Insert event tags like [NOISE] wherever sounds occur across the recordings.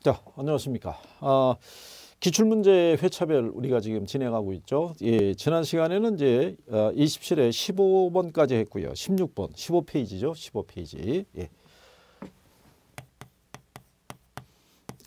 자, 안녕하십니까. 아, 기출문제 회차별 우리가 지금 진행하고 있죠. 예, 지난 시간에는 이제 27회 어, 15번까지 했고요. 16번, 15페이지죠. 15페이지. 예.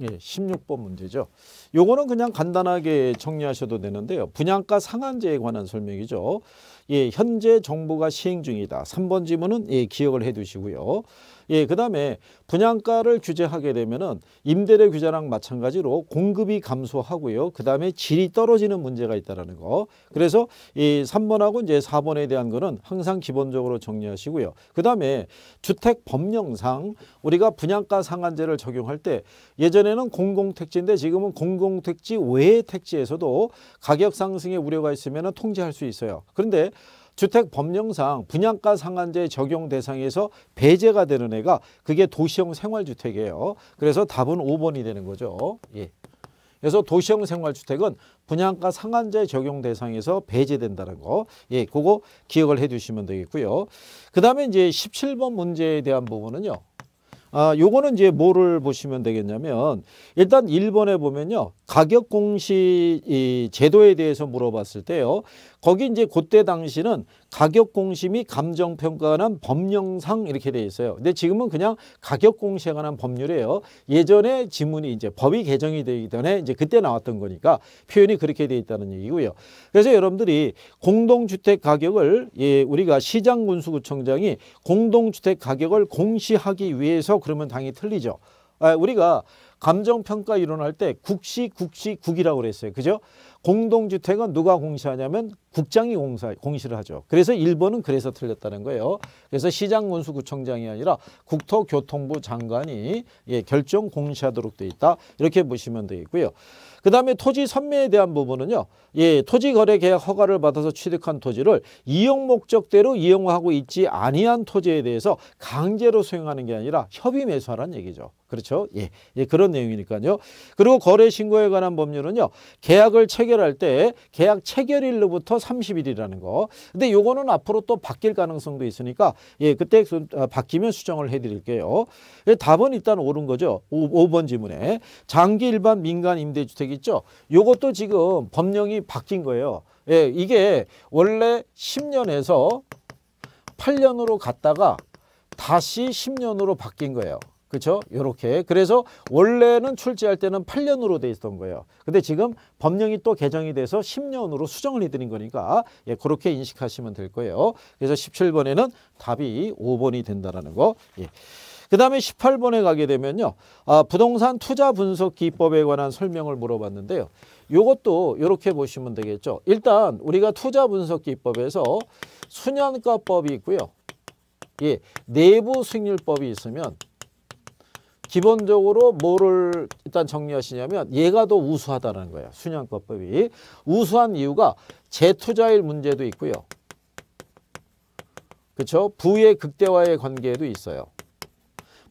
예, 16번 문제죠. 요거는 그냥 간단하게 정리하셔도 되는데요. 분양가 상한제에 관한 설명이죠. 예, 현재 정부가 시행 중이다. 3번 지문은 예, 기억을 해 두시고요. 예, 그다음에 분양가를 규제하게 되면은 임대료 규제랑 마찬가지로 공급이 감소하고요. 그다음에 질이 떨어지는 문제가 있다라는 거. 그래서 이 3번하고 이제 4번에 대한 거는 항상 기본적으로 정리하시고요. 그다음에 주택 법령상 우리가 분양가 상한제를 적용할 때 예전에는 공공택지인데 지금은 공공택지 외의 택지에서도 가격 상승의 우려가 있으면 통제할 수 있어요. 그런데 주택 법령상 분양가 상한제 적용 대상에서 배제가 되는 애가 그게 도시형 생활주택이에요. 그래서 답은 5번이 되는 거죠. 예. 그래서 도시형 생활주택은 분양가 상한제 적용 대상에서 배제된다는 거. 예, 그거 기억을 해주시면 되겠고요. 그 다음에 이제 17번 문제에 대한 부분은요. 아, 요거는 이제 뭐를 보시면 되겠냐면 일단 1번에 보면요. 가격 공시 이 제도에 대해서 물어봤을 때요. 거기 이제 그때 당시는 가격 공심이 감정 평가에 관 법령상 이렇게 돼 있어요. 근데 지금은 그냥 가격 공시에 관한 법률이에요. 예전에 지문이 이제 법이 개정이 되기 전에 이제 그때 나왔던 거니까 표현이 그렇게 돼 있다는 얘기고요. 그래서 여러분들이 공동주택 가격을 예, 우리가 시장군수구청장이 공동주택 가격을 공시하기 위해서 그러면 당연히 틀리죠. 아, 우리가 감정평가 이론할 때 국시, 국시, 국이라고 그랬어요. 그죠? 공동주택은 누가 공시하냐면 국장이 공사, 공시를 하죠. 그래서 1번은 그래서 틀렸다는 거예요. 그래서 시장군수구청장이 아니라 국토교통부 장관이 예, 결정 공시하도록 돼 있다. 이렇게 보시면 되겠고요. 그 다음에 토지 선매에 대한 부분은요. 예, 토지거래계약 허가를 받아서 취득한 토지를 이용 목적대로 이용하고 있지 아니한 토지에 대해서 강제로 수행하는 게 아니라 협의 매수하라는 얘기죠. 그렇죠? 예, 예, 그런 내용이니까요. 그리고 거래 신고에 관한 법률은요. 계약을 체결할 때 계약 체결일로부터 30일이라는 거. 근데 요거는 앞으로 또 바뀔 가능성도 있으니까 예, 그때 어, 바뀌면 수정을 해 드릴게요. 예, 답은 일단 옳은 거죠. 5, 번 지문에. 장기 일반 민간 임대주택 있죠? 요것도 지금 법령이 바뀐 거예요. 예, 이게 원래 10년에서 8년으로 갔다가 다시 10년으로 바뀐 거예요. 그렇죠? 이렇게 그래서 원래는 출제할 때는 8년으로 돼 있던 거예요. 근데 지금 법령이 또 개정이 돼서 10년으로 수정을 해드린 거니까 예, 그렇게 인식하시면 될 거예요. 그래서 17번에는 답이 5번이 된다는 거. 예. 그 다음에 18번에 가게 되면요. 아, 부동산 투자 분석 기법에 관한 설명을 물어봤는데요. 요것도 이렇게 보시면 되겠죠. 일단 우리가 투자 분석 기법에서 순현가법이 있고요. 예, 내부 수익률법이 있으면 기본적으로 뭐를 일단 정리하시냐면 얘가 더 우수하다는 거예요. 순양권법이. 우수한 이유가 재투자일 문제도 있고요. 그렇죠? 부의 극대화의 관계도 있어요.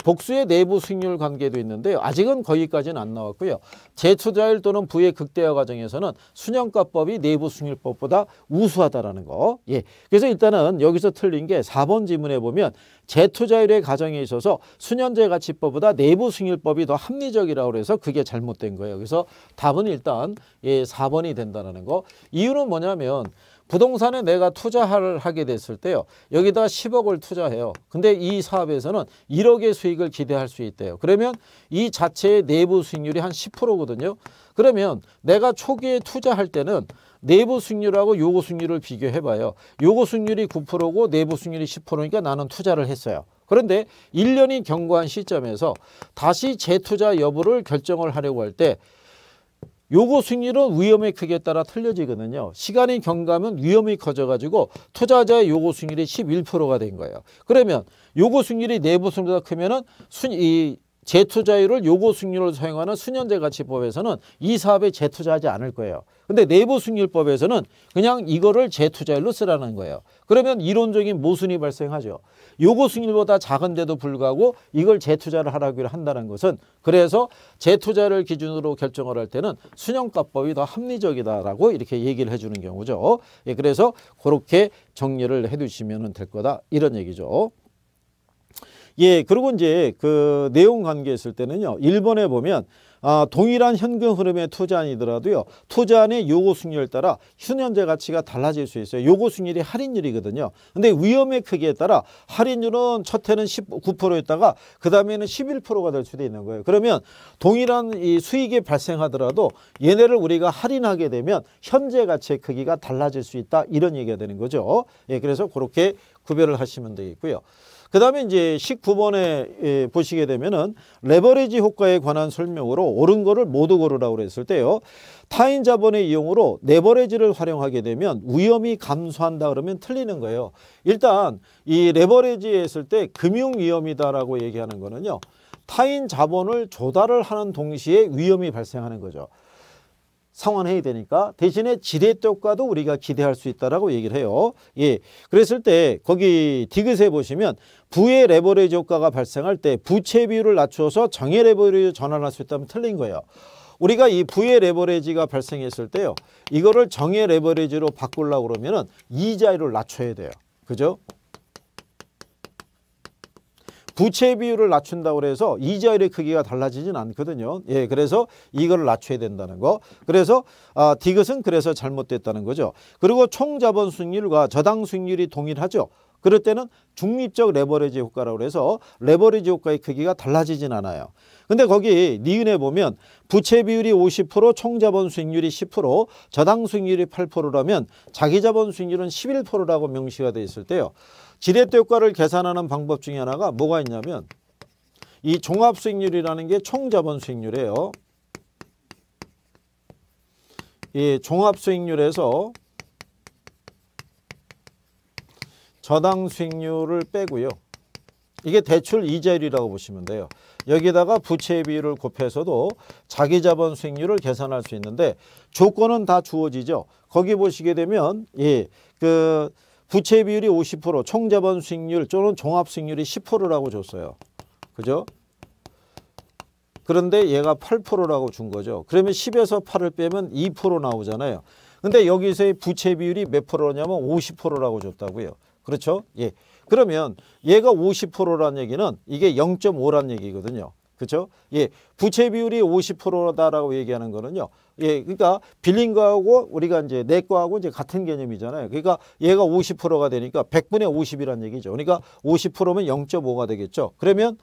복수의 내부 수익률 관계도 있는데 요 아직은 거기까지는 안 나왔고요. 재투자율 또는 부의 극대화 과정에서는 순형가법이 내부 수익률법보다 우수하다라는 거. 예. 그래서 일단은 여기서 틀린 게 4번 지문에 보면 재투자율의 과정에 있어서 순현재 가치법보다 내부 수익률법이 더 합리적이라고 해서 그게 잘못된 거예요. 그래서 답은 일단 예, 4번이 된다는 거. 이유는 뭐냐면 부동산에 내가 투자를 하게 됐을 때요. 여기다 10억을 투자해요. 근데 이 사업에서는 1억의 수익을 기대할 수 있대요. 그러면 이 자체의 내부 수익률이 한 10%거든요. 그러면 내가 초기에 투자할 때는 내부 수익률하고 요구 수익률을 비교해봐요. 요구 수익률이 9%고 내부 수익률이 10%니까 나는 투자를 했어요. 그런데 1년이 경과한 시점에서 다시 재투자 여부를 결정을 하려고 할때 요거 승률은 위험의 크기에 따라 틀려지거든요. 시간이 경감은 위험이 커져가지고 투자자의 요거 수률이 11%가 된 거예요. 그러면 요거 수률이 내부 수률보다 크면은 순, 이 재투자율을 요거 수률을 사용하는 수년대 가치법에서는 이 사업에 재투자하지 않을 거예요. 근데 내부승율법에서는 그냥 이거를 재투자율로 쓰라는 거예요. 그러면 이론적인 모순이 발생하죠. 요거 승율보다 작은데도 불구하고 이걸 재투자를 하라고 한다는 것은 그래서 재투자를 기준으로 결정을 할 때는 순영가법이 더 합리적이다라고 이렇게 얘기를 해주는 경우죠. 예, 그래서 그렇게 정리를 해두시면 될 거다 이런 얘기죠. 예, 그리고 이제 그 내용 관계했을 때는요. 1번에 보면 아, 동일한 현금 흐름의 투자안이더라도요. 투자안의 요구 수익률 따라 휴년제 가치가 달라질 수 있어요. 요구 수익률이 할인율이거든요. 근데 위험의 크기에 따라 할인율은 첫 해는 19%였다가 그 다음에는 11%가 될 수도 있는 거예요. 그러면 동일한 이 수익이 발생하더라도 얘네를 우리가 할인하게 되면 현재 가치의 크기가 달라질 수 있다 이런 얘기가 되는 거죠. 예, 그래서 그렇게 구별을 하시면 되겠고요. 그 다음에 이제 19번에 예, 보시게 되면은 레버리지 효과에 관한 설명으로 옳은 거를 모두 고르라고 그랬을 때요. 타인 자본의 이용으로 레버리지를 활용하게 되면 위험이 감소한다 그러면 틀리는 거예요. 일단 이 레버리지 에있을때 금융 위험이다라고 얘기하는 거는요. 타인 자본을 조달을 하는 동시에 위험이 발생하는 거죠. 상환해야 되니까 대신에 지렛 쪽과도 우리가 기대할 수 있다라고 얘기를 해요. 예. 그랬을 때 거기 디귿에 보시면 부의 레버리지 효과가 발생할 때 부채 비율을 낮춰서 정의 레버리지 전환할 수 있다면 틀린 거예요. 우리가 이 부의 레버리지가 발생했을 때요. 이거를 정의 레버리지로 바꾸려고 그러면은 이자율을 낮춰야 돼요. 그죠? 부채 비율을 낮춘다고 해서 이자율의 크기가 달라지진 않거든요. 예, 그래서 이걸 낮춰야 된다는 거. 그래서 아, 디귿은 그래서 잘못됐다는 거죠. 그리고 총자본 수익률과 저당 수익률이 동일하죠. 그럴 때는 중립적 레버리지 효과라고 해서 레버리지 효과의 크기가 달라지진 않아요. 근데 거기 니은에 보면 부채 비율이 50% 총자본 수익률이 10% 저당 수익률이 8%라면 자기 자본 수익률은 11%라고 명시가 돼 있을 때요. 지렛대 효과를 계산하는 방법 중에 하나가 뭐가 있냐면 이 종합수익률이라는 게 총자본수익률이에요. 이 종합수익률에서 저당 수익률을 빼고요. 이게 대출 이자율이라고 보시면 돼요. 여기다가 부채 비율을 곱해서도 자기자본 수익률을 계산할 수 있는데 조건은 다 주어지죠. 거기 보시게 되면 예그 부채 비율이 50%, 총자본 수익률 또는 종합 수익률이 10%라고 줬어요. 그죠? 그런데 얘가 8%라고 준 거죠. 그러면 10에서 8을 빼면 2% 나오잖아요. 근데 여기서의 부채 비율이 몇 프로냐면 50%라고 줬다고요. 그렇죠? 예. 그러면 얘가 50%란 얘기는 이게 0.5란 얘기거든요. 그렇죠? 예, 부채 비율이 50%다라고 얘기하는 거는요. 예, 그러니까 빌린 거하고 우리가 이제 내 거하고 이제 같은 개념이잖아요. 그러니까 얘가 50%가 되니까 100분의 5 0이라는 얘기죠. 그러니까 50%면 0.5가 되겠죠. 그러면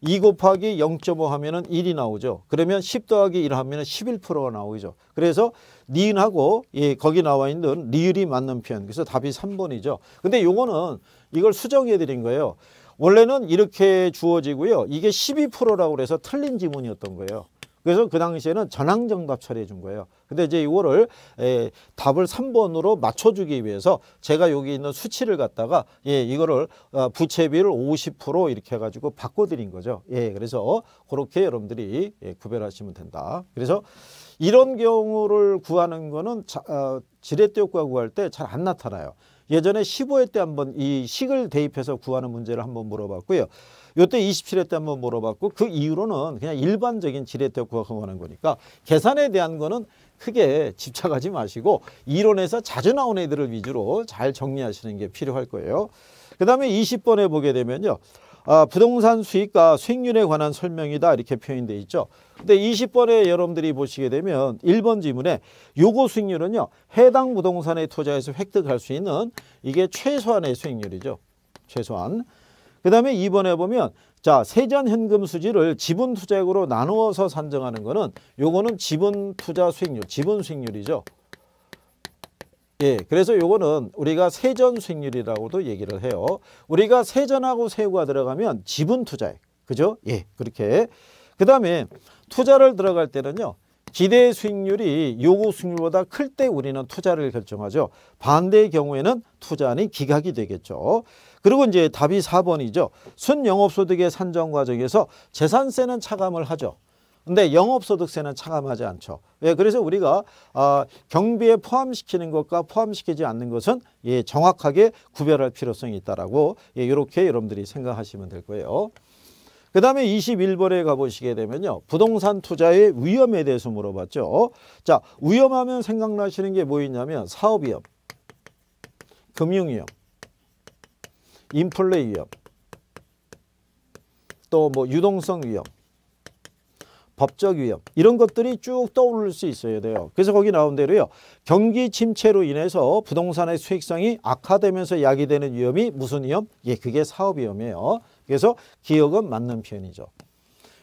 2 곱하기 0.5 하면은 1이 나오죠. 그러면 10 더하기 1 하면은 11%가 나오죠. 그래서 니은하고 예, 거기 나와 있는 리을이 맞는 편. 그래서 답이 3번이죠. 근데 요거는 이걸 수정해 드린 거예요. 원래는 이렇게 주어지고요. 이게 12%라고 해서 틀린 지문이었던 거예요. 그래서 그 당시에는 전항정답 처리해 준 거예요. 근데 이제 이거를 에, 예, 답을 3번으로 맞춰주기 위해서 제가 여기 있는 수치를 갖다가 예, 이거를 어, 부채비를 50% 이렇게 해가지고 바꿔드린 거죠. 예, 그래서 그렇게 여러분들이 예, 구별하시면 된다. 그래서 이런 경우를 구하는 거는 자, 어, 지렛대 효과 구할 때 잘 안 나타나요. 예전에 15회 때 한번 이 식을 대입해서 구하는 문제를 한번 물어봤고요. 요때 27회 때 한번 물어봤고 그 이후로는 그냥 일반적인 지렛대 구하는 고하 거니까 계산에 대한 거는 크게 집착하지 마시고 이론에서 자주 나온 애들을 위주로 잘 정리하시는 게 필요할 거예요. 그 다음에 20번에 보게 되면요. 아, 부동산 수익과 수익률에 관한 설명이다 이렇게 표현돼 있죠. 근데 20번에 여러분들이 보시게 되면 1번 지문에 요거 수익률은요. 해당 부동산에 투자해서 획득할 수 있는 이게 최소한의 수익률이죠. 최소한. 그 다음에 2번에 보면 자 세전 현금 수지를 지분 투자액으로 나누어서 산정하는 거는 요거는 지분 투자 수익률, 지분 수익률이죠. 예, 그래서 요거는 우리가 세전 수익률이라고도 얘기를 해요. 우리가 세전하고 세후가 들어가면 지분 투자액. 그죠? 예, 그렇게. 그 다음에 투자를 들어갈 때는요. 기대 수익률이 요구 수익률보다 클 때 우리는 투자를 결정하죠. 반대의 경우에는 투자는 기각이 되겠죠. 그리고 이제 답이 4번이죠 순영업소득의 산정 과정에서 재산세는 차감을 하죠. 근데 영업소득세는 차감하지 않죠. 예, 그래서 우리가 어, 경비에 포함시키는 것과 포함시키지 않는 것은 예, 정확하게 구별할 필요성이 있다라고 예, 이렇게 여러분들이 생각하시면 될 거예요. 그 다음에 21번에 가보시게 되면요. 부동산 투자의 위험에 대해서 물어봤죠. 자, 위험하면 생각나시는 게 뭐 있냐면 사업위험, 금융위험, 인플레 위험, 또 뭐 유동성 위험, 법적 위험 이런 것들이 쭉 떠오를 수 있어야 돼요. 그래서 거기 나온 대로요. 경기 침체로 인해서 부동산의 수익성이 악화되면서 야기되는 위험이 무슨 위험? 예, 그게 사업 위험이에요. 그래서 기억은 맞는 편이죠.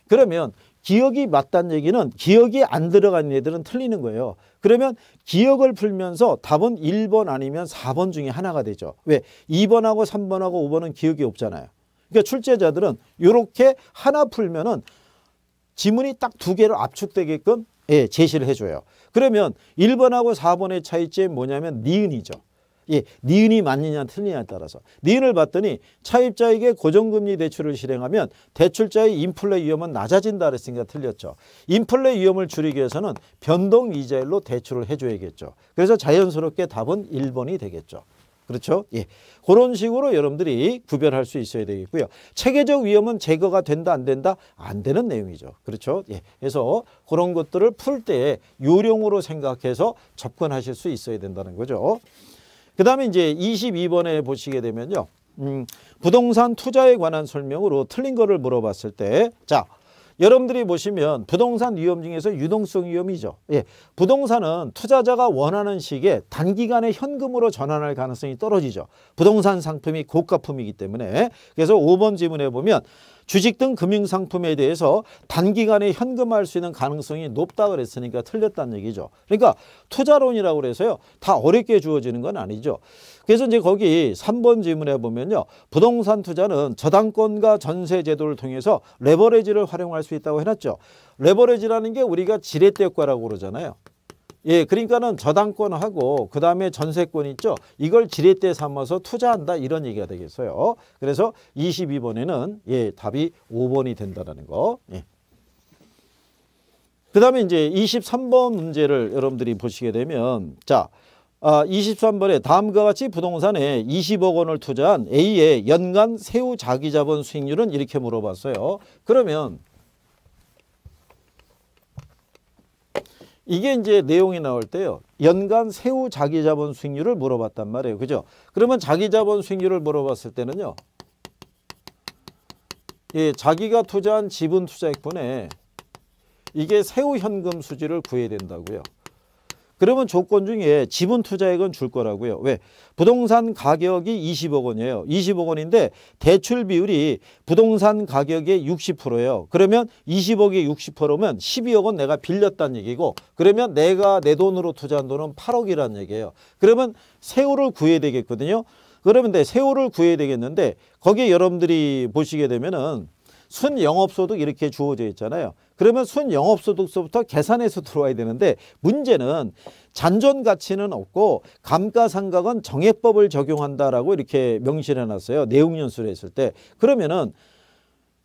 그러면 기억이 맞다는 얘기는 기억이 안 들어간 얘들은 틀리는 거예요. 그러면 기억을 풀면서 답은 1번 아니면 4번 중에 하나가 되죠. 왜? 2번하고 3번하고 5번은 기억이 없잖아요. 그러니까 출제자들은 이렇게 하나 풀면은 지문이 딱 두 개로 압축되게끔 예, 제시를 해줘요. 그러면 1번하고 4번의 차이점 뭐냐면 니은이죠. 예, 니은이 맞느냐 틀리냐에 따라서 니은을 봤더니 차입자에게 고정금리 대출을 실행하면 대출자의 인플레 위험은 낮아진다 그랬으니까 틀렸죠. 인플레 위험을 줄이기 위해서는 변동 이자율로 대출을 해줘야겠죠. 그래서 자연스럽게 답은 1번이 되겠죠. 그렇죠? 예. 그런 식으로 여러분들이 구별할 수 있어야 되겠고요. 체계적 위험은 제거가 된다 안 된다? 안 되는 내용이죠. 그렇죠? 예. 그래서 그런 것들을 풀 때 요령으로 생각해서 접근하실 수 있어야 된다는 거죠. 그 다음에 이제 22번에 보시게 되면요. 음, 부동산 투자에 관한 설명으로 틀린 거를 물어봤을 때, 자, 여러분들이 보시면 부동산 위험 중에서 유동성 위험이죠. 예, 부동산은 투자자가 원하는 시기에 단기간에 현금으로 전환할 가능성이 떨어지죠. 부동산 상품이 고가품이기 때문에 그래서 5번 지문에 보면 주식 등 금융상품에 대해서 단기간에 현금화할 수 있는 가능성이 높다 그랬으니까 틀렸다는 얘기죠. 그러니까 투자론이라고 그래서요. 다 어렵게 주어지는 건 아니죠. 그래서 이제 거기 3번 질문에 보면요. 부동산 투자는 저당권과 전세 제도를 통해서 레버레지를 활용할 수 있다고 해놨죠. 레버레지라는 게 우리가 지렛대 효과라고 그러잖아요. 예, 그러니까는 저당권하고 그 다음에 전세권 있죠. 이걸 지렛대 삼아서 투자한다 이런 얘기가 되겠어요. 그래서 22번에는 예, 답이 5번이 된다는 거. 예. 그 다음에 이제 23번 문제를 여러분들이 보시게 되면 자 아, 23번에 다음과 같이 부동산에 20억 원을 투자한 A의 연간 세후 자기자본 수익률은 이렇게 물어봤어요. 그러면 이게 이제 내용이 나올 때요. 연간 세후 자기자본 수익률을 물어봤단 말이에요. 그죠? 그러면 자기자본 수익률을 물어봤을 때는요. 예, 자기가 투자한 지분 투자액분에 이게 세후 현금 수지를 구해야 된다고요. 그러면 조건 중에 지분 투자액은 줄 거라고요. 왜? 부동산 가격이 20억 원이에요. 20억 원인데 대출 비율이 부동산 가격의 60%예요. 그러면 20억에 60%면 12억 원 내가 빌렸다는 얘기고 그러면 내가 내 돈으로 투자한 돈은 8억이라는 얘기예요. 그러면 세후를 구해야 되겠거든요. 그러면 내 네, 세후를 구해야 되겠는데 거기에 여러분들이 보시게 되면은 순영업소득 이렇게 주어져 있잖아요. 그러면 순영업소득서부터 계산해서 들어와야 되는데 문제는 잔존 가치는 없고 감가상각은 정해법을 적용한다라고 이렇게 명시를 해놨어요. 내용 연수를 했을 때 그러면은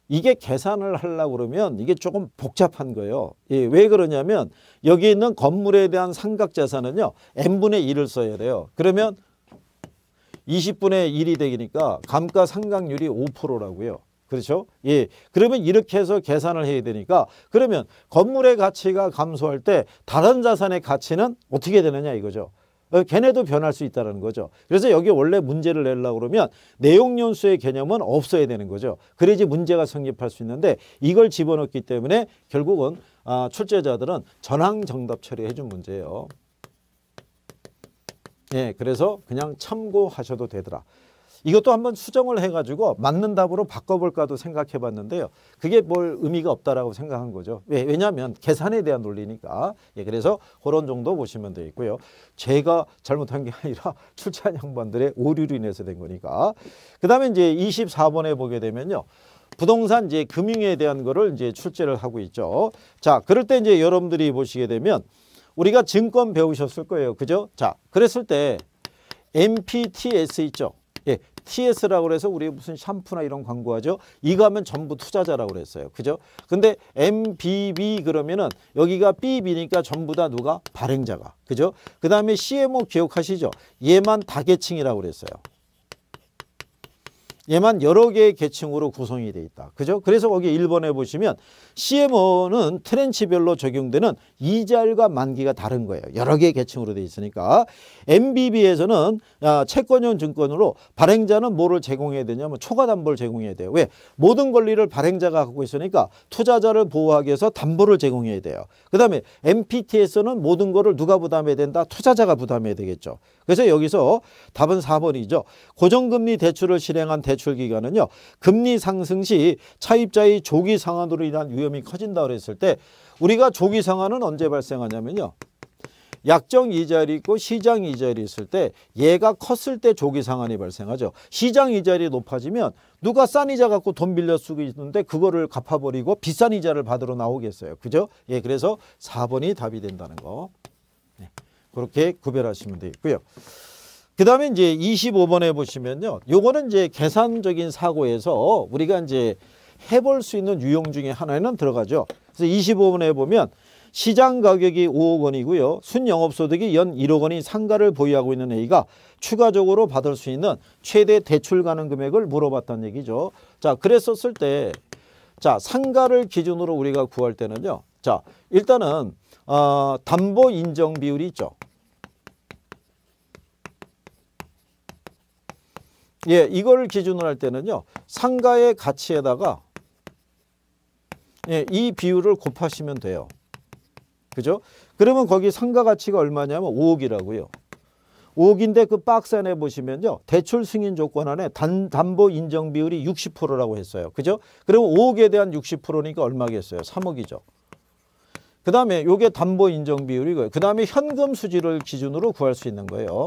이게 계산을 하려고 그러면 이게 조금 복잡한 거예요. 예, 왜 그러냐면 여기 있는 건물에 대한 상각자산은요. n분의 1을 써야 돼요. 그러면 20분의 1이 되니까 감가상각률이 5%라고요. 그렇죠? 예. 그러면 이렇게 해서 계산을 해야 되니까 그러면 건물의 가치가 감소할 때 다른 자산의 가치는 어떻게 되느냐 이거죠. 어, 걔네도 변할 수 있다는 거죠. 그래서 여기 원래 문제를 내려고 그러면 내용연수의 개념은 없어야 되는 거죠. 그래야지 문제가 성립할 수 있는데 이걸 집어넣기 때문에 결국은 아, 출제자들은 전항 정답 처리해 준 문제예요. 예, 그래서 그냥 참고하셔도 되더라. 이것도 한번 수정을 해가지고 맞는 답으로 바꿔볼까도 생각해봤는데요. 그게 뭘 의미가 없다라고 생각한 거죠. 왜? 왜냐하면 계산에 대한 논리니까. 예, 그래서 그런 정도 보시면 되겠고요. 제가 잘못한 게 아니라 [LAUGHS] 출제한 양반들의 오류로 인해서 된 거니까. 그 다음에 이제 24번에 보게 되면요. 부동산 이제 금융에 대한 거를 이제 출제를 하고 있죠. 자, 그럴 때 이제 여러분들이 보시게 되면 우리가 증권 배우셨을 거예요. 그죠? 자, 그랬을 때 MPTS 있죠. 예, TS라고 그래서 우리 무슨 샴푸나 이런 광고하죠. 이거 하면 전부 투자자라고 그랬어요. 그죠? 근데 MBB 그러면은 여기가 BB니까 전부 다 누가 발행자가. 그죠? 그다음에 CMO 기억하시죠? 얘만 다계층이라고 그랬어요. 얘만 여러 개의 계층으로 구성이 돼 있다. 그죠? 그래서 거기 1번에 보시면 CMO는 트렌치별로 적용되는 이자율과 만기가 다른 거예요. 여러 개의 계층으로 돼 있으니까. MBB에서는 아, 채권형 증권으로 발행자는 뭐를 제공해야 되냐면 뭐 초과담보를 제공해야 돼요. 왜? 모든 권리를 발행자가 갖고 있으니까 투자자를 보호하기 위해서 담보를 제공해야 돼요. 그 다음에 MPT에서는 모든 거를 누가 부담해야 된다? 투자자가 부담해야 되겠죠. 그래서 여기서 답은 4번이죠. 고정금리 대출을 실행한 대 대출 기간은요. 금리 상승 시 차입자의 조기 상환으로 인한 위험이 커진다 그랬을 때 우리가 조기 상환은 언제 발생하냐면요. 약정 이자율이 있고 시장 이자율이 있을 때 얘가 컸을 때 조기 상환이 발생하죠. 시장 이자율이 높아지면 누가 싼 이자 갖고 돈 빌려 쓰고 있는데 그거를 갚아버리고 비싼 이자를 받으러 나오겠어요. 그죠? 예, 그래서 4번이 답이 된다는 거. 네, 그렇게 구별하시면 되겠고요. 그 다음에 이제 25번에 보시면요. 요거는 이제 계산적인 사고에서 우리가 이제 해볼 수 있는 유형 중에 하나에는 들어가죠. 그래서 25번에 보면 시장 가격이 5억 원이고요. 순영업소득이 연 1억 원이 상가를 보유하고 있는 A가 추가적으로 받을 수 있는 최대 대출 가능 금액을 물어봤다는 얘기죠. 자, 그랬었을 때, 자, 상가를 기준으로 우리가 구할 때는요. 자, 일단은, 어, 담보 인정 비율이 있죠. 예, 이걸 기준으로 할 때는요. 상가의 가치에다가 예, 이 비율을 곱하시면 돼요. 그죠? 그러면 거기 상가 가치가 얼마냐면 5억이라고요. 5억인데 그 박스 안에 보시면요. 대출 승인 조건 안에 단, 담보 인정 비율이 60%라고 했어요. 그죠? 그럼 5억에 대한 60%니까 얼마겠어요? 3억이죠. 그 다음에 요게 담보 인정 비율이고요. 그 다음에 현금 수지를 기준으로 구할 수 있는 거예요.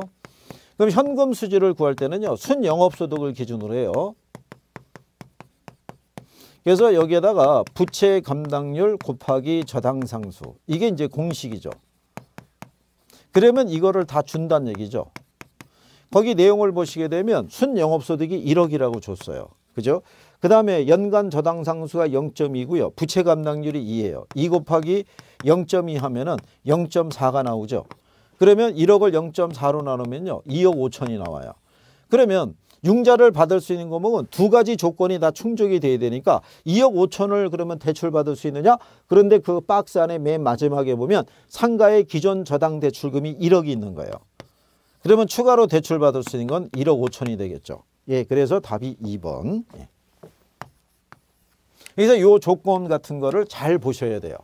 그럼 현금 수지를 구할 때는요. 순영업소득을 기준으로 해요. 그래서 여기에다가 부채 감당률 곱하기 저당상수 이게 이제 공식이죠. 그러면 이거를 다 준다는 얘기죠. 거기 내용을 보시게 되면 순영업소득이 1억이라고 줬어요. 그죠? 그 다음에 연간 저당상수가 0.2고요. 부채 감당률이 2예요. 2 곱하기 0.2 하면 은 0.4가 나오죠. 그러면 1억을 0.4로 나누면요. 2억 5천이 나와요. 그러면 융자를 받을 수 있는 거목은 두 가지 조건이 다 충족이 돼야 되니까 2억 5천을 그러면 대출받을 수 있느냐? 그런데 그 박스 안에 맨 마지막에 보면 상가의 기존 저당 대출금이 1억이 있는 거예요. 그러면 추가로 대출받을 수 있는 건 1억 5천이 되겠죠. 예, 그래서 답이 2번. 예. 그래서 요 조건 같은 거를 잘 보셔야 돼요.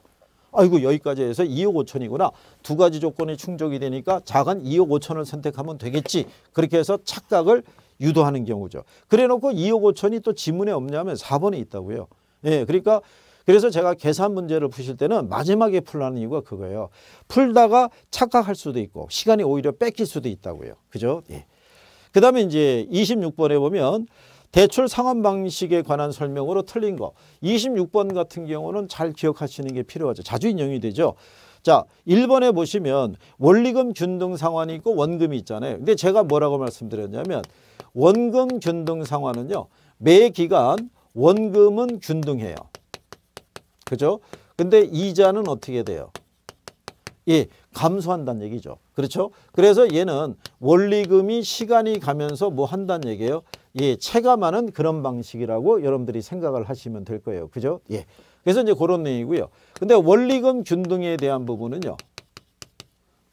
아이고 여기까지 해서 2억 5천이구나. 두 가지 조건이 충족이 되니까 작은 2억 5천을 선택하면 되겠지. 그렇게 해서 착각을 유도하는 경우죠. 그래놓고 2억 5천이 또 지문에 없냐면 4번에 있다고요. 예, 그러니까 그래서 제가 계산 문제를 푸실 때는 마지막에 풀라는 이유가 그거예요. 풀다가 착각할 수도 있고 시간이 오히려 뺏길 수도 있다고요. 그죠? 예. 그 다음에 이제 26번에 보면 대출 상환 방식에 관한 설명으로 틀린 거 26번 같은 경우는 잘 기억하시는 게 필요하죠. 자주 인용이 되죠. 자, 1번에 보시면 원리금 균등 상환이 있고 원금이 있잖아요. 근데 제가 뭐라고 말씀드렸냐면 원금 균등 상환은요. 매 기간 원금은 균등해요. 그죠? 근데 이자는 어떻게 돼요? 예, 감소한다는 얘기죠. 그렇죠? 그래서 얘는 원리금이 시간이 가면서 뭐 한다는 얘기예요. 예, 체감하는 그런 방식이라고 여러분들이 생각을 하시면 될 거예요. 그죠? 예. 그래서 이제 그런 내용이고요. 근데 원리금 균등에 대한 부분은요.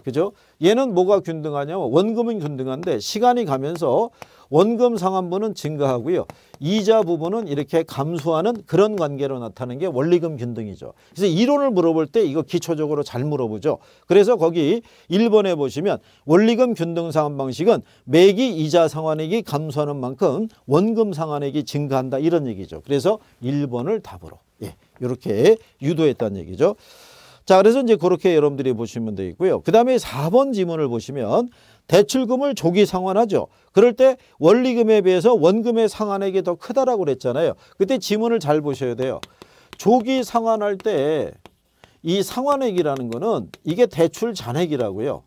그죠? 얘는 뭐가 균등하냐면 원금은 균등한데 시간이 가면서 원금 상환부는 증가하고요. 이자 부분은 이렇게 감소하는 그런 관계로 나타나는 게 원리금 균등이죠. 그래서 이론을 물어볼 때 이거 기초적으로 잘 물어보죠. 그래서 거기 1번에 보시면 원리금 균등 상환 방식은 매기 이자 상환액이 감소하는 만큼 원금 상환액이 증가한다 이런 얘기죠. 그래서 1번을 답으로 예, 이렇게 유도했다는 얘기죠. 자, 그래서 이제 그렇게 여러분들이 보시면 되겠고요. 그 다음에 4번 지문을 보시면 대출금을 조기 상환하죠. 그럴 때 원리금에 비해서 원금의 상환액이 더 크다라고 그랬잖아요. 그때 지문을 잘 보셔야 돼요. 조기 상환할 때 이 상환액이라는 거는 이게 대출 잔액이라고요.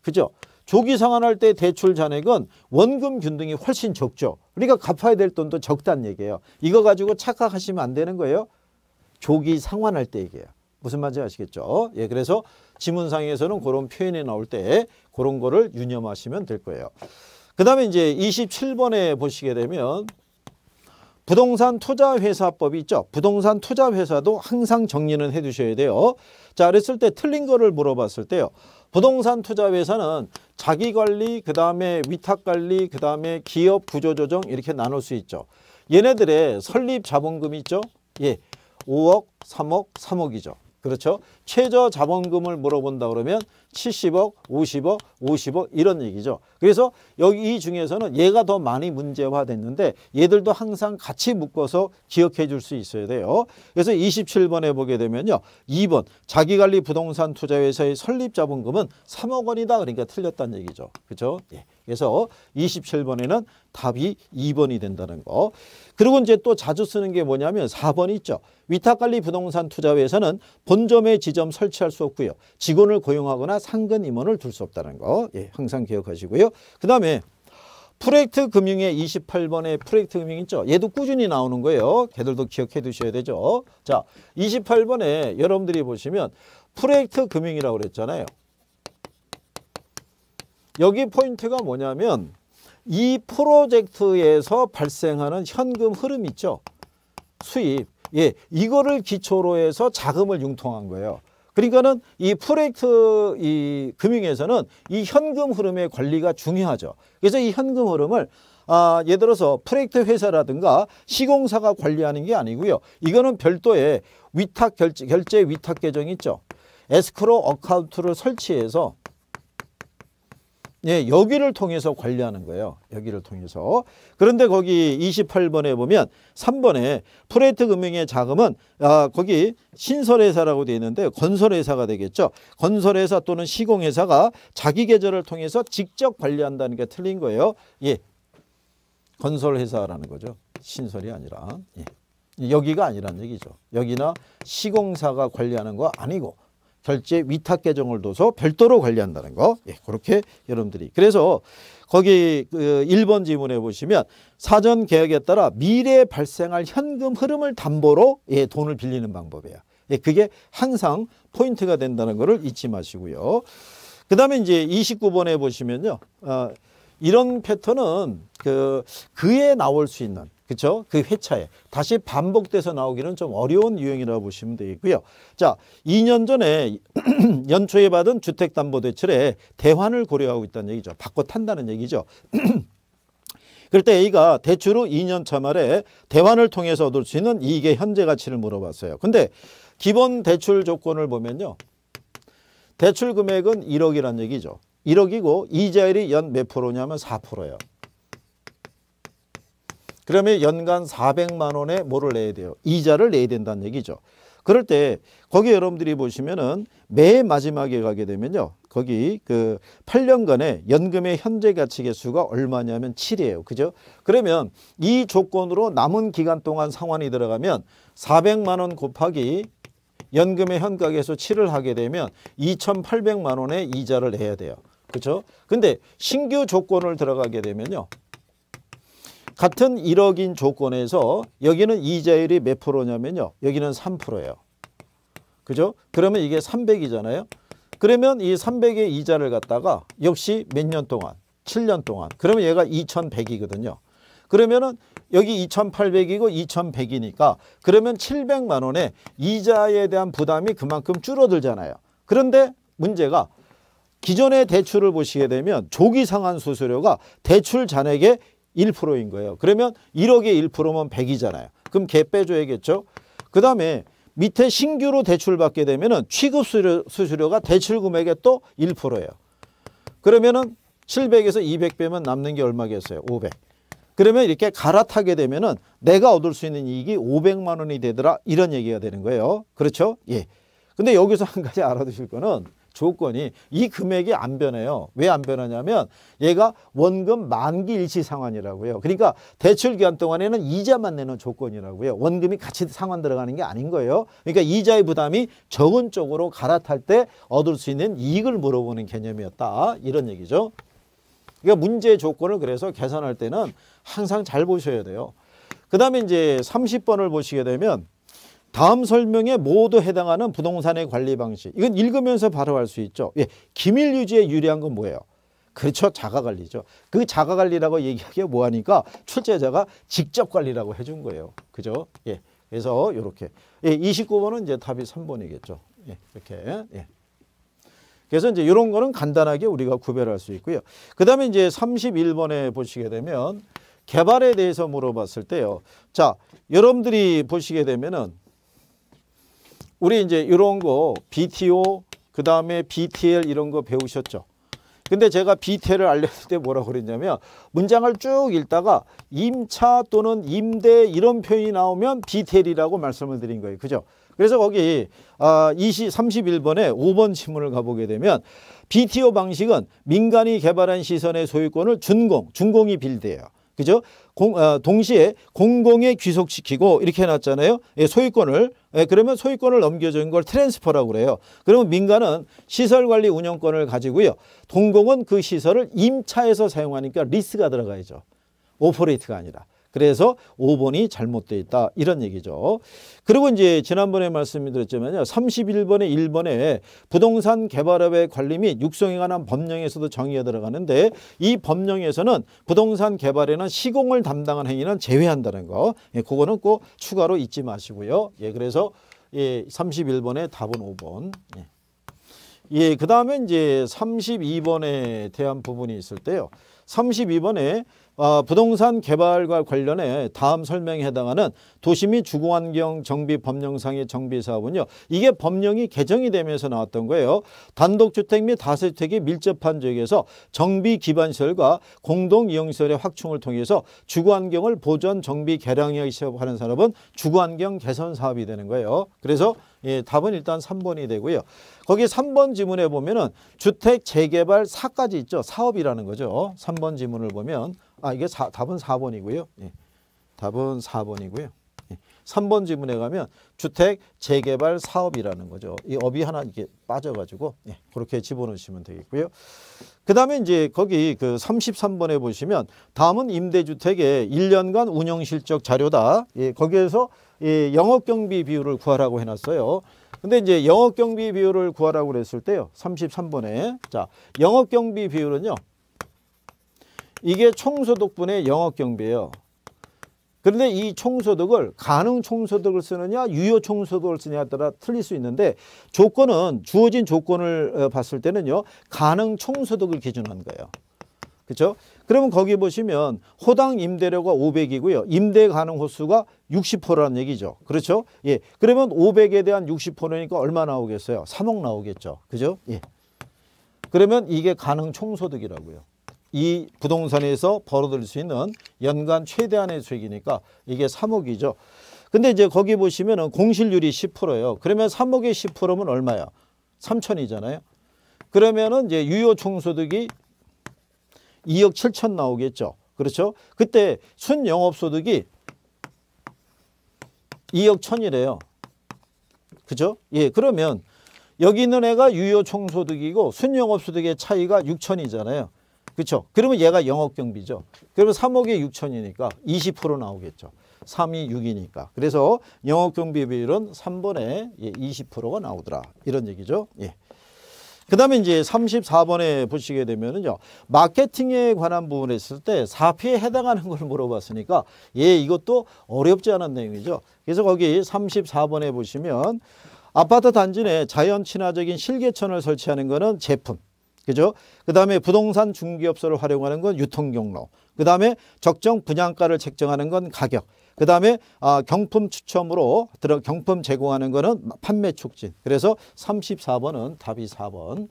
그죠? 조기 상환할 때 대출 잔액은 원금 균등이 훨씬 적죠. 그러니까 갚아야 될 돈도 적단 얘기예요. 이거 가지고 착각하시면 안 되는 거예요. 조기 상환할 때 얘기예요. 무슨 말인지 아시겠죠? 예, 그래서 지문상에서는 그런 표현이 나올 때 그런 거를 유념하시면 될 거예요. 그 다음에 이제 27번에 보시게 되면 부동산 투자회사법이 있죠. 부동산 투자회사도 항상 정리는 해두셔야 돼요. 자 그랬을 때 틀린 거를 물어봤을 때요. 부동산 투자회사는 자기관리, 그 다음에 위탁관리, 그 다음에 기업 구조조정 이렇게 나눌 수 있죠. 얘네들의 설립 자본금이 있죠. 예, 5억, 3억, 3억이죠. 그렇죠? 최저 자본금을 물어본다 그러면 70억, 50억, 50억 이런 얘기죠. 그래서 여기 이 중에서는 얘가 더 많이 문제화됐는데 얘들도 항상 같이 묶어서 기억해 줄 수 있어야 돼요. 그래서 27번에 보게 되면요. 2번 자기관리 부동산 투자회사의 설립 자본금은 3억 원이다. 그러니까 틀렸다는 얘기죠. 그렇죠? 예. 그래서 27번에는 답이 2번이 된다는 거. 그리고 이제 또 자주 쓰는 게 뭐냐면 4번 있죠. 위탁관리 부동산 투자회에서는 본점에 지점 설치할 수 없고요. 직원을 고용하거나 상근 임원을 둘 수 없다는 거. 예, 항상 기억하시고요. 그다음에 프로젝트 금융의 28번에 프로젝트 금융 있죠. 얘도 꾸준히 나오는 거예요. 걔들도 기억해 두셔야 되죠. 자, 28번에 여러분들이 보시면 프로젝트 금융이라고 그랬잖아요. 여기 포인트가 뭐냐면 이 프로젝트에서 발생하는 현금 흐름 있죠. 수입. 예, 이거를 기초로 해서 자금을 융통한 거예요. 그러니까는 이 프로젝트 이 금융에서는 이 현금 흐름의 관리가 중요하죠. 그래서 이 현금 흐름을 아, 예를 들어서 프로젝트 회사라든가 시공사가 관리하는 게 아니고요. 이거는 별도의 위탁 결제, 결제 위탁 계정 있죠. 에스크로 어카운트를 설치해서 예, 여기를 통해서 관리하는 거예요. 여기를 통해서. 그런데 거기 28번에 보면 3번에 프레이트 금융의 자금은 아, 거기 신설회사라고 되어 있는데 건설회사가 되겠죠. 건설회사 또는 시공회사가 자기 계좌를 통해서 직접 관리한다는 게 틀린 거예요. 예. 건설회사라는 거죠. 신설이 아니라. 예. 여기가 아니란 얘기죠. 여기나 시공사가 관리하는 거 아니고 결제 위탁 계정을 둬서 별도로 관리한다는 거. 예, 그렇게 여러분들이. 그래서 거기 그 1번 지문에 보시면 사전 계약에 따라 미래에 발생할 현금 흐름을 담보로 예, 돈을 빌리는 방법이에요. 예, 그게 항상 포인트가 된다는 거를 잊지 마시고요. 그 다음에 이제 29번에 보시면요. 어, 이런 패턴은 그, 그에 나올 수 있는 그렇죠? 그 회차에 다시 반복돼서 나오기는 좀 어려운 유형이라고 보시면 되겠고요. 자, 2년 전에 [CLEARS THROAT] 연초에 받은 주택담보대출의 대환을 고려하고 있다는 얘기죠. 바꿔 탄다는 얘기죠. [CLEARS THROAT] 그럴 때 A가 대출 후 2년차 말에 대환을 통해서 얻을 수 있는 이익의 현재 가치를 물어봤어요. 근데 기본 대출 조건을 보면요. 대출 금액은 1억이란 얘기죠. 1억이고 이자율이 연 몇 프로냐면 4%예요. 그러면 연간 400만 원의 뭐를 내야 돼요? 이자를 내야 된다는 얘기죠. 그럴 때 거기 여러분들이 보시면은 매 마지막에 가게 되면요. 거기 그 8년간의 연금의 현재 가치 개수가 얼마냐면 7이에요. 그죠? 그러면 이 조건으로 남은 기간 동안 상환이 들어가면 400만 원 곱하기 연금의 현가 개수 7을 하게 되면 2,800만 원의 이자를 내야 돼요. 그렇죠? 근데 신규 조건을 들어가게 되면요. 같은 1억인 조건에서 여기는 이자율이 몇 프로냐면요. 여기는 3%예요. 그죠? 그러면 이게 300이잖아요. 그러면 이 300의 이자를 갖다가 역시 몇 년 동안 7년 동안 그러면 얘가 2100이거든요. 그러면은 여기 2800이고 2100이니까 그러면 700만 원의 이자에 대한 부담이 그만큼 줄어들잖아요. 그런데 문제가 기존의 대출을 보시게 되면 조기 상환 수수료가 대출 잔액의 1%인 거예요. 그러면 1억에 1%면 100이잖아요. 그럼 걔 빼줘야겠죠. 그 다음에 밑에 신규로 대출받게 되면 은 취급 수수료, 가 대출 금액의 또 1%예요. 그러면 은 700에서 200배면 남는 게 얼마겠어요? 500. 그러면 이렇게 갈아타게 되면 은 내가 얻을 수 있는 이익이 500만 원이 되더라 이런 얘기가 되는 거예요. 그렇죠? 예. 근데 여기서 한 가지 알아두실 거는 조건이 이 금액이 안 변해요. 왜 안 변하냐면 얘가 원금 만기 일시 상환이라고요. 그러니까 대출 기간 동안에는 이자만 내는 조건이라고요. 원금이 같이 상환 들어가는 게 아닌 거예요. 그러니까 이자의 부담이 적은 쪽으로 갈아탈 때 얻을 수 있는 이익을 물어보는 개념이었다. 이런 얘기죠. 그러니까 문제 의 조건을 그래서 계산할 때는 항상 잘 보셔야 돼요. 그 다음에 이제 30번을 보시게 되면 다음 설명에 모두 해당하는 부동산의 관리 방식. 이건 읽으면서 바로 알수 있죠. 예, 기밀 유지에 유리한 건 뭐예요? 그렇죠. 자가관리죠. 그 자가관리라고 얘기하기가 뭐하니까 출제자가 직접 관리라고 해준 거예요. 그죠? 예. 그래서 이렇게. 예, 29번은 이제 답이 3번이겠죠. 예, 이렇게. 예. 그래서 이제 이런 거는 간단하게 우리가 구별할 수 있고요. 그 다음에 이제 31번에 보시게 되면 개발에 대해서 물어봤을 때요. 자, 여러분들이 보시게 되면은 우리 이제 이런 거 BTO 그 다음에 BTL 이런 거 배우셨죠. 근데 제가 BTL을 알렸을 때 뭐라고 그랬냐면 문장을 쭉 읽다가 임차 또는 임대 이런 표현이 나오면 BTL이라고 말씀을 드린 거예요. 그죠? 그래서 거기 아, 20, 31번에 5번 지문을 가보게 되면 BTO 방식은 민간이 개발한 시선의 소유권을 준공, 준공이 빌드예요. 그죠? 공, 아, 동시에 공공에 귀속시키고 이렇게 해놨잖아요. 예, 소유권을 예, 그러면 소유권을 넘겨준 걸 트랜스퍼라고 그래요. 그러면 민간은 시설관리 운영권을 가지고요. 동공은 그 시설을 임차해서 사용하니까 리스가 들어가야죠. 오퍼레이트가 아니라. 그래서 5번이 잘못되어 있다. 이런 얘기죠. 그리고 이제 지난번에 말씀드렸지만요. 31번에 1번에 부동산 개발업의 관리 및 육성에 관한 법령에서도 정의가 들어가는데 이 법령에서는 부동산 개발에는 시공을 담당한 행위는 제외한다는 거. 예, 그거는 꼭 추가로 잊지 마시고요. 예, 그래서 예, 31번에 답은 5번. 예. 예, 그 다음에 이제 32번에 대한 부분이 있을 때요. 32번에 어, 부동산 개발과 관련해 다음 설명에 해당하는 도시 및 주거환경 정비 법령상의 정비 사업은요. 이게 법령이 개정이 되면서 나왔던 거예요. 단독주택 및 다세주택이 밀접한 지역에서 정비 기반 시설과 공동 이용 시설의 확충을 통해서 주거환경을 보존 정비 개량하기 시작하는 사업은 주거환경 개선 사업이 되는 거예요. 그래서 예, 답은 일단 3번이 되고요. 거기 3번 지문에 보면은 주택 재개발 사까지 있죠. 사업이라는 거죠. 3번 지문을 보면 아, 이게 사, 답은 4번이고요. 예. 답은 4번이고요. 예. 3번 지문에 가면 주택 재개발 사업이라는 거죠. 이 업이 하나 이렇게 빠져가지고 예. 그렇게 집어넣으시면 되겠고요. 그 다음에 이제 거기 그 33번에 보시면 다음은 임대주택의 1년간 운영실적 자료다. 예. 거기에서 예, 영업경비 비율을 구하라고 해놨어요. 근데 이제 영업경비 비율을 구하라고 그랬을 때요. 33번에. 자, 영업경비 비율은요. 이게 총소득분의 영업경비예요. 그런데 이 총소득을 가능 총소득을 쓰느냐 유효 총소득을 쓰느냐에 따라 틀릴 수 있는데 조건은 주어진 조건을 어, 봤을 때는요. 가능 총소득을 기준한 거예요. 그렇죠? 그러면 거기 보시면 호당 임대료가 500이고요. 임대 가능 호수가 60%라는 얘기죠. 그렇죠? 예. 그러면 500에 대한 60%니까 얼마 나오겠어요? 3억 나오겠죠. 그죠? 예. 그러면 이게 가능 총소득이라고요. 이 부동산에서 벌어들일 수 있는 연간 최대한의 수익이니까 이게 3억이죠. 근데 이제 거기 보시면은 공실률이 10%예요. 그러면 3억에 10%면 얼마야? 3천이잖아요. 그러면은 이제 유효 총소득이 2억 7천 나오겠죠. 그렇죠? 그때 순 영업소득이 2억 1천이래요. 그죠? 예, 그러면 여기 있는 애가 유효 총소득이고 순 영업소득의 차이가 6천이잖아요. 그렇죠? 그러면 얘가 영업 경비죠. 그러면 3억에 6천이니까 20% 나오겠죠. 3이 6이니까. 그래서 영업 경비 비율은 3번에 20%가 예, 나오더라. 이런 얘기죠. 예. 그 다음에 이제 34번에 보시게 되면은요. 마케팅에 관한 부분에 있을 때 4P에 해당하는 걸 물어봤으니까 예, 이것도 어렵지 않은 내용이죠. 그래서 거기 34번에 보시면 아파트 단지 내 자연 친화적인 실개천을 설치하는 것은 제품. 그죠? 그 다음에 부동산 중개업소를 활용하는 건 유통 경로. 그 다음에 적정 분양가를 책정하는 건 가격. 그 다음에 아, 경품 추첨으로 들어 경품 제공하는 거는 판매 촉진. 그래서 34번은 답이 4번.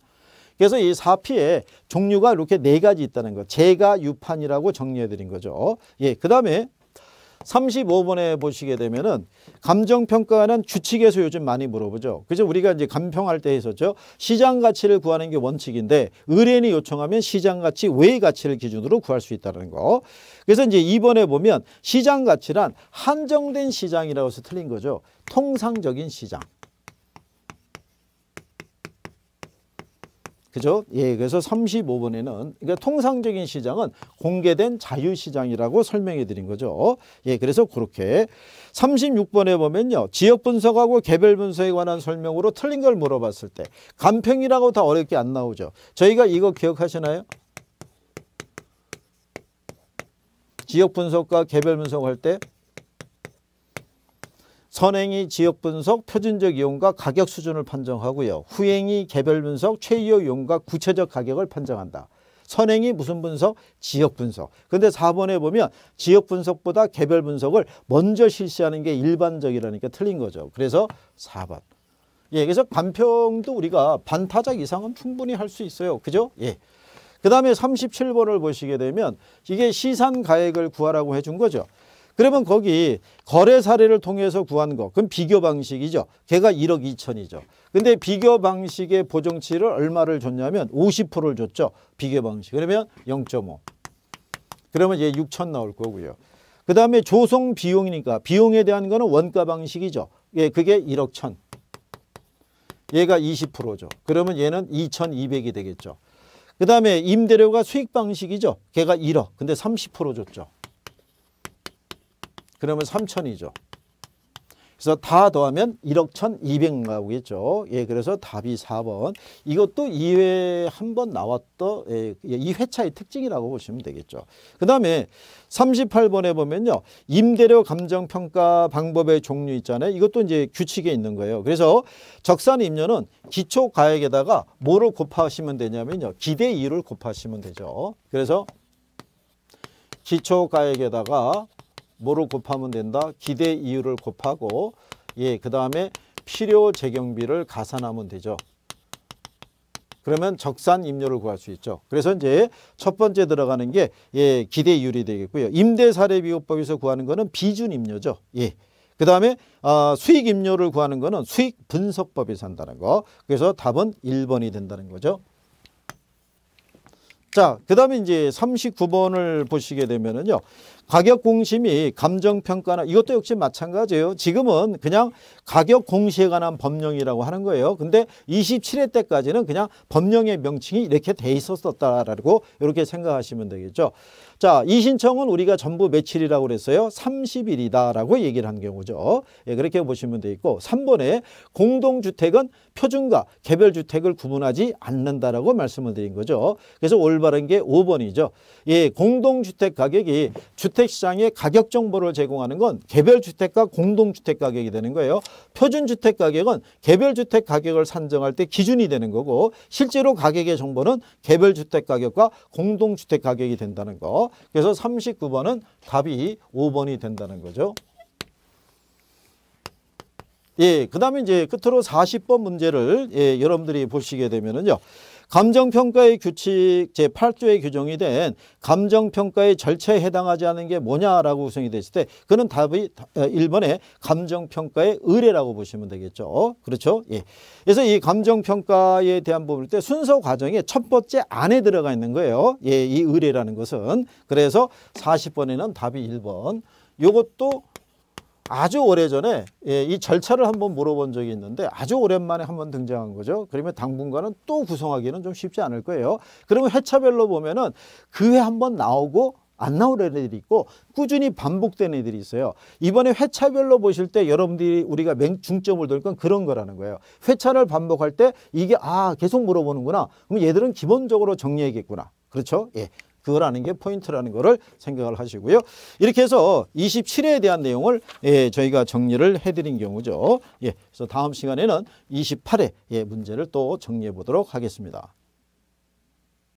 그래서 이4피의 종류가 이렇게 네 가지 있다는 거. 제가 유판이라고 정리해드린 거죠. 예, 그 다음에 35번에 보시게 되면은 감정평가는 주칙에서 요즘 많이 물어보죠. 그죠 우리가 이제 감평할 때 했었죠. 시장 가치를 구하는 게 원칙인데 의뢰인이 요청하면 시장 가치 외의 가치를 기준으로 구할 수 있다는 거. 그래서 이제 2번에 보면 시장 가치란 한정된 시장이라고 해서 틀린 거죠. 통상적인 시장. 그죠? 예, 그래서 35번에는 그러니까 통상적인 시장은 공개된 자유시장이라고 설명해 드린 거죠. 예, 그래서 그렇게 36번에 보면요. 지역 분석하고 개별 분석에 관한 설명으로 틀린 걸 물어봤을 때 간평이라고 다 어렵게 안 나오죠. 저희가 이거 기억하시나요? 지역 분석과 개별 분석할 때 선행이 지역 분석, 표준적 이용과 가격 수준을 판정하고요. 후행이 개별 분석, 최이어 이용과 구체적 가격을 판정한다. 선행이 무슨 분석? 지역 분석. 근데 4번에 보면 지역 분석보다 개별 분석을 먼저 실시하는 게 일반적이라니까 틀린 거죠. 그래서 4번. 예, 그래서 반평도 우리가 반타작 이상은 충분히 할 수 있어요. 그죠? 예. 그 다음에 37번을 보시게 되면 이게 시산 가액을 구하라고 해준 거죠. 그러면 거기 거래 사례를 통해서 구한 거 그럼 비교 방식이죠. 걔가 1억 2천이죠. 근데 비교 방식의 보정치를 얼마를 줬냐면 50%를 줬죠. 비교 방식. 그러면 0.5. 그러면 얘 6천 나올 거고요. 그 다음에 조성 비용이니까 비용에 대한 거는 원가 방식이죠. 예, 그게 1억 1 천. 얘가 20%죠. 그러면 얘는 2,200이 되겠죠. 그 다음에 임대료가 수익 방식이죠. 걔가 1억. 근데 30% 줬죠. 그러면 3천이죠. 그래서 다 더하면 1억 1,200 나오겠죠. 예, 그래서 답이 4번. 이것도 2회 한번 나왔던 예, 2회차의 예, 특징이라고 보시면 되겠죠. 그 다음에 38번에 보면요. 임대료 감정평가 방법의 종류 있잖아요. 이것도 이제 규칙에 있는 거예요. 그래서 적산 임료는 기초가액에다가 뭐를 곱하시면 되냐면요. 기대 이율을 곱하시면 되죠. 그래서 기초가액에다가 뭐로 곱하면 된다? 기대 이유를 곱하고 예, 그 다음에 필요 재경비를 가산하면 되죠. 그러면 적산 임료를 구할 수 있죠. 그래서 이제 첫 번째 들어가는 게 예, 기대 이율이 되겠고요. 임대 사례 비호법에서 구하는 거는 비준 임료죠. 예. 그 다음에 어, 아, 수익 임료를 구하는 거는 수익 분석법에서 한다는 거. 그래서 답은 1번이 된다는 거죠. 자, 그 다음에 이제 39번을 보시게 되면은요. 가격 공심이 감정평가나 이것도 역시 마찬가지예요. 지금은 그냥 가격 공시에 관한 법령이라고 하는 거예요. 근데 27회 때까지는 그냥 법령의 명칭이 이렇게 돼 있었었다라고 이렇게 생각하시면 되겠죠. 자, 이 신청은 우리가 전부 며칠이라고 그랬어요? 30일이다라고 얘기를 한 경우죠. 예, 그렇게 보시면 되겠고 3번에 공동주택은 표준과 개별 주택을 구분하지 않는다라고 말씀을 드린 거죠. 그래서 올바른 게 5번이죠. 예, 공동주택 가격이 주택시장의 가격 정보를 제공하는 건 개별 주택과 공동주택 가격이 되는 거예요. 표준 주택 가격은 개별 주택 가격을 산정할 때 기준이 되는 거고 실제로 가격의 정보는 개별 주택 가격과 공동주택 가격이 된다는 거. 그래서 39번은 답이 5번이 된다는 거죠. 예, 그 다음에 이제 끝으로 40번 문제를 예, 여러분들이 보시게 되면은요. 감정평가의 규칙 제8조에 규정이 된 감정평가의 절차에 해당하지 않은 게 뭐냐라고 구성이 됐을 때 그는 답이 1번에 어, 감정평가의 의뢰라고 보시면 되겠죠. 그렇죠? 예. 그래서 이 감정평가에 대한 부분일 때 순서 과정에 첫 번째 안에 들어가 있는 거예요. 예, 이 의뢰라는 것은. 그래서 40번에는 답이 1번. 요것도 아주 오래전에 예, 이 절차를 한번 물어본 적이 있는데 아주 오랜만에 한번 등장한 거죠. 그러면 당분간은 또 구성하기는 좀 쉽지 않을 거예요. 그러면 회차별로 보면은 그회 한번 나오고 안 나오는 애들이 있고 꾸준히 반복되는 애들이 있어요. 이번에 회차별로 보실 때 여러분들이 우리가 중점을 둘 건 그런 거라는 거예요. 회차를 반복할 때 이게 아 계속 물어보는구나. 그럼 얘들은 기본적으로 정리해야겠구나. 그렇죠? 예. 그거라는 게 포인트라는 거를 생각을 하시고요. 이렇게 해서 2 7에 대한 내용을 예, 저희가 정리를 해드린 경우죠. 예, 그래서 다음 시간에는 28회 예, 문제를 또 정리해 보도록 하겠습니다.